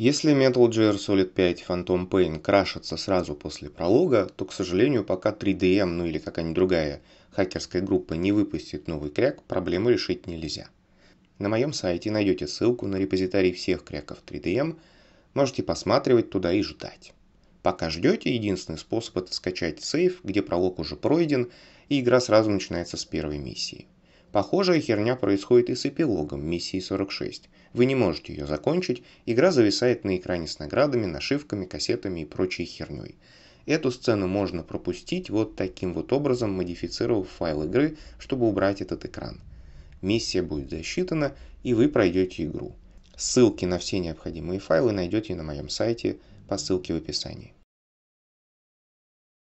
Если Metal Gear Solid 5 Phantom Pain крашится сразу после пролога, то, к сожалению, пока 3DM, эм, ну или какая-нибудь другая хакерская группа не выпустит новый кряк, проблему решить нельзя. На моем сайте найдете ссылку на репозиторий всех кряков 3DM, эм. можете посматривать туда и ждать. Пока ждете, единственный способ это скачать сейф, где пролог уже пройден, и игра сразу начинается с первой миссии. Похожая херня происходит и с эпилогом миссии 46. Вы не можете ее закончить, игра зависает на экране с наградами, нашивками, кассетами и прочей херней. Эту сцену можно пропустить вот таким вот образом, модифицировав файл игры, чтобы убрать этот экран. Миссия будет засчитана, и вы пройдете игру. Ссылки на все необходимые файлы найдете на моем сайте по ссылке в описании.